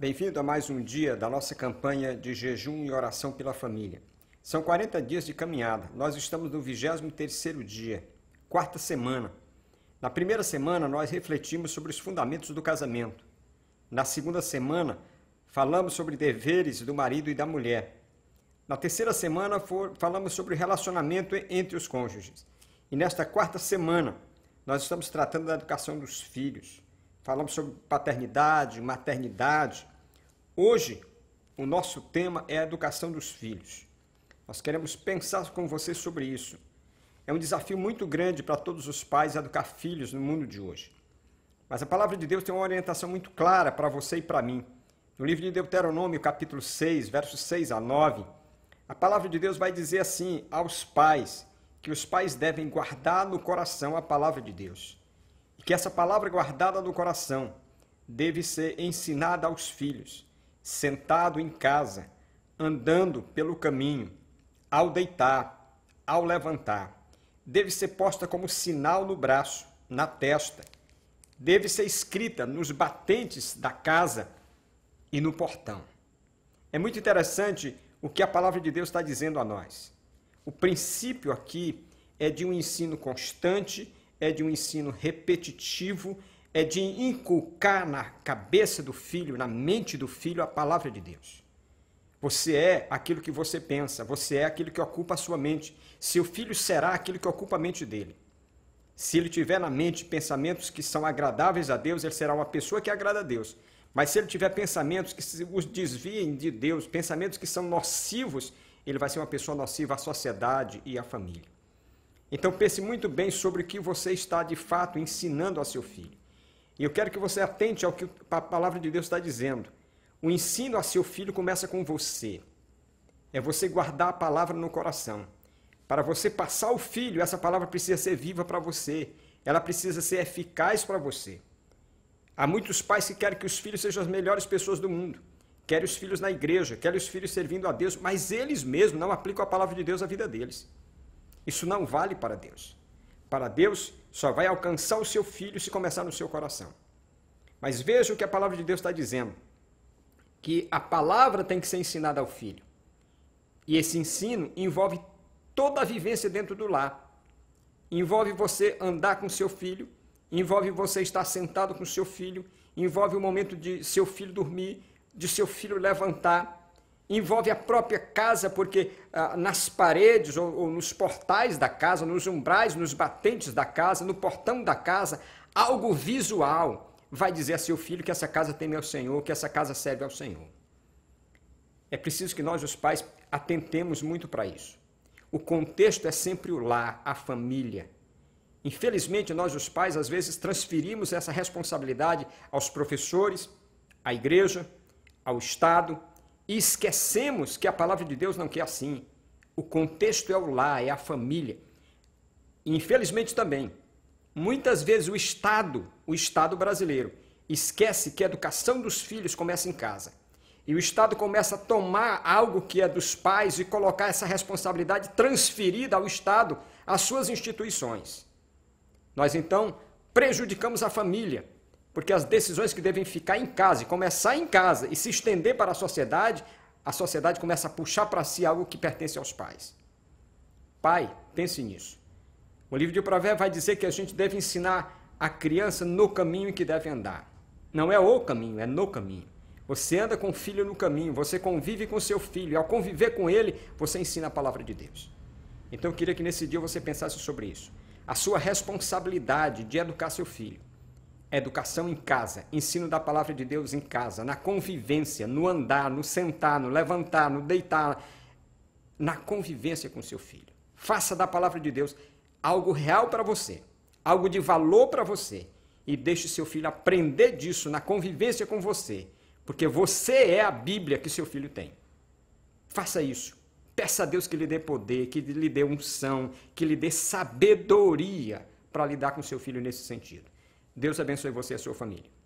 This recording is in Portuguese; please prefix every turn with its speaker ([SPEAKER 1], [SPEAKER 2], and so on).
[SPEAKER 1] Bem-vindo a mais um dia da nossa campanha de jejum e oração pela família. São 40 dias de caminhada. Nós estamos no 23º dia, quarta semana. Na primeira semana nós refletimos sobre os fundamentos do casamento. Na segunda semana falamos sobre deveres do marido e da mulher. Na terceira semana for, falamos sobre relacionamento entre os cônjuges. E nesta quarta semana nós estamos tratando da educação dos filhos falamos sobre paternidade, maternidade. Hoje, o nosso tema é a educação dos filhos. Nós queremos pensar com você sobre isso. É um desafio muito grande para todos os pais educar filhos no mundo de hoje. Mas a palavra de Deus tem uma orientação muito clara para você e para mim. No livro de Deuteronômio, capítulo 6, versos 6 a 9, a palavra de Deus vai dizer assim aos pais que os pais devem guardar no coração a palavra de Deus que essa palavra guardada no coração deve ser ensinada aos filhos, sentado em casa, andando pelo caminho, ao deitar, ao levantar. Deve ser posta como sinal no braço, na testa. Deve ser escrita nos batentes da casa e no portão. É muito interessante o que a palavra de Deus está dizendo a nós. O princípio aqui é de um ensino constante é de um ensino repetitivo, é de inculcar na cabeça do filho, na mente do filho, a palavra de Deus. Você é aquilo que você pensa, você é aquilo que ocupa a sua mente. Seu filho será aquilo que ocupa a mente dele. Se ele tiver na mente pensamentos que são agradáveis a Deus, ele será uma pessoa que agrada a Deus. Mas se ele tiver pensamentos que os desviem de Deus, pensamentos que são nocivos, ele vai ser uma pessoa nociva à sociedade e à família. Então pense muito bem sobre o que você está de fato ensinando a seu filho. E eu quero que você atente ao que a palavra de Deus está dizendo. O ensino a seu filho começa com você. É você guardar a palavra no coração. Para você passar ao filho, essa palavra precisa ser viva para você. Ela precisa ser eficaz para você. Há muitos pais que querem que os filhos sejam as melhores pessoas do mundo. Querem os filhos na igreja, querem os filhos servindo a Deus, mas eles mesmos não aplicam a palavra de Deus à vida deles. Isso não vale para Deus. Para Deus, só vai alcançar o seu filho se começar no seu coração. Mas veja o que a palavra de Deus está dizendo: que a palavra tem que ser ensinada ao filho. E esse ensino envolve toda a vivência dentro do lar. Envolve você andar com seu filho, envolve você estar sentado com seu filho, envolve o momento de seu filho dormir, de seu filho levantar envolve a própria casa, porque ah, nas paredes ou, ou nos portais da casa, nos umbrais, nos batentes da casa, no portão da casa, algo visual vai dizer a seu filho que essa casa teme ao Senhor, que essa casa serve ao Senhor. É preciso que nós, os pais, atentemos muito para isso. O contexto é sempre o lar, a família. Infelizmente, nós, os pais, às vezes transferimos essa responsabilidade aos professores, à igreja, ao Estado, e esquecemos que a palavra de Deus não quer assim. O contexto é o lar, é a família. Infelizmente também, muitas vezes o Estado, o Estado brasileiro, esquece que a educação dos filhos começa em casa. E o Estado começa a tomar algo que é dos pais e colocar essa responsabilidade transferida ao Estado, às suas instituições. Nós então prejudicamos a família, porque as decisões que devem ficar em casa e começar em casa e se estender para a sociedade, a sociedade começa a puxar para si algo que pertence aos pais. Pai, pense nisso. O livro de Provérbios vai dizer que a gente deve ensinar a criança no caminho em que deve andar. Não é o caminho, é no caminho. Você anda com o filho no caminho, você convive com seu filho, e ao conviver com ele, você ensina a palavra de Deus. Então eu queria que nesse dia você pensasse sobre isso. A sua responsabilidade de educar seu filho Educação em casa, ensino da palavra de Deus em casa, na convivência, no andar, no sentar, no levantar, no deitar, na convivência com seu filho. Faça da palavra de Deus algo real para você, algo de valor para você, e deixe seu filho aprender disso na convivência com você, porque você é a Bíblia que seu filho tem. Faça isso. Peça a Deus que lhe dê poder, que lhe dê unção, que lhe dê sabedoria para lidar com seu filho nesse sentido. Deus abençoe você e a sua família.